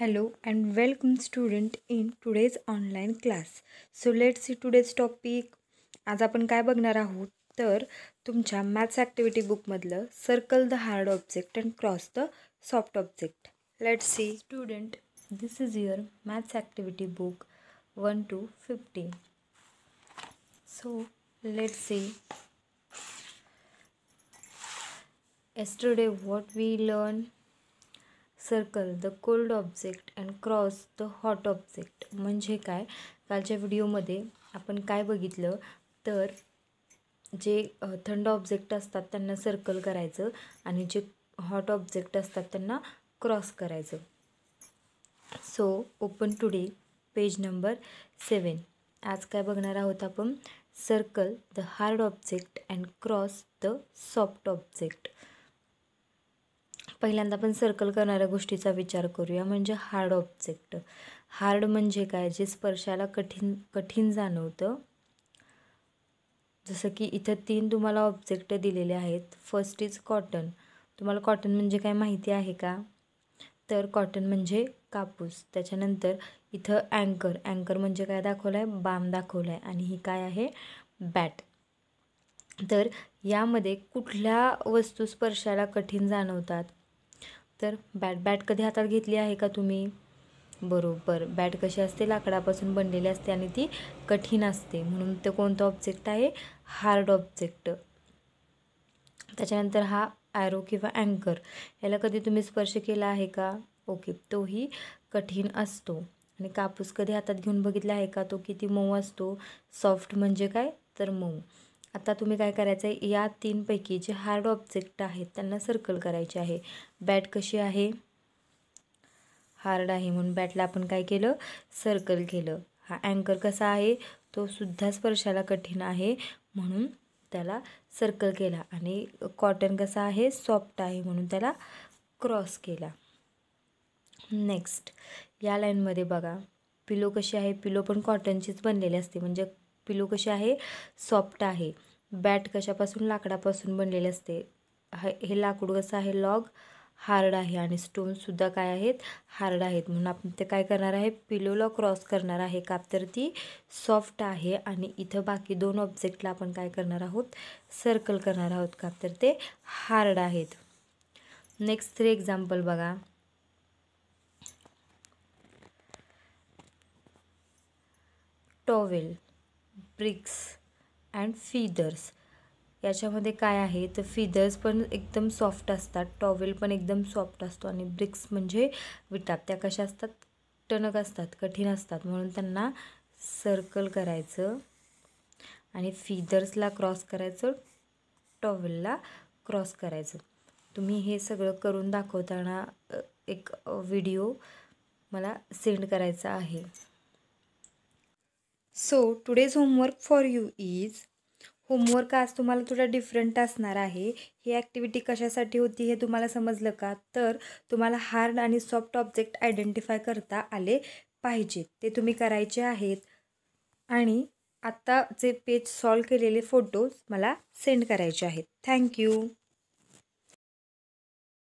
hello and welcome student in today's online class so let see today's topic आज आपण काय बघणार आहोत तर तुमच्या मॅथ्स ॲक्टिव्हिटी बुकमधलं circle the hard object and cross the soft object let see student this is your maths activity book one two fifteen so let see yesterday what we learn circle the cold object and cross the hot object म्हणजे काय कालच्या व्हिडिओमध्ये आपण काय बघितलं तर जे थंड ऑब्जेक्ट असतात त्यांना सर्कल करायचं आणि जे हॉट ऑब्जेक्ट असतात त्यांना क्रॉस करायचं so open today page number seven आज काय बघणार आहोत आपण circle the hard object and cross the soft object पहिल्यांदा आपण सर्कल करणाऱ्या गोष्टीचा विचार करूया म्हणजे हार्ड ऑब्जेक्ट हार्ड म्हणजे काय जे स्पर्शाला कठीण कठीण जाणवतं जसं की इथं तीन तुम्हाला ऑब्जेक्ट दिलेले आहेत फर्स्ट इज कॉटन तुम्हाला कॉटन म्हणजे काय माहिती आहे का तर कॉटन म्हणजे कापूस त्याच्यानंतर इथं अँकर अँकर म्हणजे काय दाखवलं आहे बाम दाखवलं आहे आणि ही काय आहे बॅट तर यामध्ये कुठल्या वस्तू स्पर्शाला कठीण जाणवतात तर बॅट बॅट कधी हातात घेतली आहे का तुम्ही बरोबर बॅट कशी असते लाकडापासून बनलेली असते आणि ती कठीण असते म्हणून ते कोणतं ऑब्जेक्ट आहे हार्ड ऑब्जेक्ट त्याच्यानंतर हा ॲरो किंवा अँकर याला कधी तुम्ही स्पर्श केला आहे का ओके तोही कठीण असतो आणि कापूस कधी हातात घेऊन बघितला आहे का तो किती मऊ असतो सॉफ्ट म्हणजे काय तर मऊ आता तुम्ही काय करायचं आहे या तीनपैकी जे हार्ड ऑब्जेक्ट आहेत त्यांना सर्कल करायचे आहे बॅट कशी आहे हार्ड आहे म्हणून बॅटला आपण काय केलं सर्कल केलं हा अँकर कसा आहे तो सुद्धा स्पर्शाला कठीण आहे म्हणून त्याला सर्कल केला आणि कॉटन कसा आहे सॉफ्ट आहे म्हणून त्याला क्रॉस केला नेक्स्ट या लाईनमध्ये बघा पिलो कशी आहे पिलो पण कॉटनचीच बनलेली असते म्हणजे पिलो कशी आहे सॉफ्ट आहे बॅट कशापासून लाकडापासून बनलेले असते हे लाकूड कसं आहे लॉग हार्ड आहे आणि स्टोनसुद्धा काय आहेत हार्ड आहेत म्हणून आपण ते काय करणार आहे पिलोला क्रॉस करणार आहे का तर ती सॉफ्ट आहे आणि इथं बाकी दोन ऑब्जेक्टला आपण काय करणार आहोत सर्कल करणार आहोत का तर ते हार्ड आहेत नेक्स्ट थ्री एक्झाम्पल बघा टॉवेल ब्रिक्स अँड फीदर्स याच्यामध्ये काय आहे तर फिदर्स पण एकदम सॉफ्ट असतात टॉवेल पण एकदम सॉफ्ट असतो आणि ब्रिक्स म्हणजे विटाप त्या कशा असतात टणक असतात कठीण असतात म्हणून त्यांना सर्कल करायचं आणि फिदर्सला क्रॉस करायचं टॉवेलला क्रॉस करायचं तुम्ही हे सगळं करून दाखवताना एक व्हिडिओ मला सेंड करायचा आहे so today's homework for you is homework आज तुम्हाला थोडा डिफरंट असणार आहे ही ॲक्टिव्हिटी कशासाठी होती हे तुम्हाला समजलं का तर तुम्हाला हार्ड आणि सॉफ्ट ऑब्जेक्ट आयडेंटिफाय करता आले पाहिजेत ते तुम्ही करायचे आहेत आणि आत्ताचे पेज सॉल्व केलेले फोटोज मला सेंड करायचे आहेत थँक्यू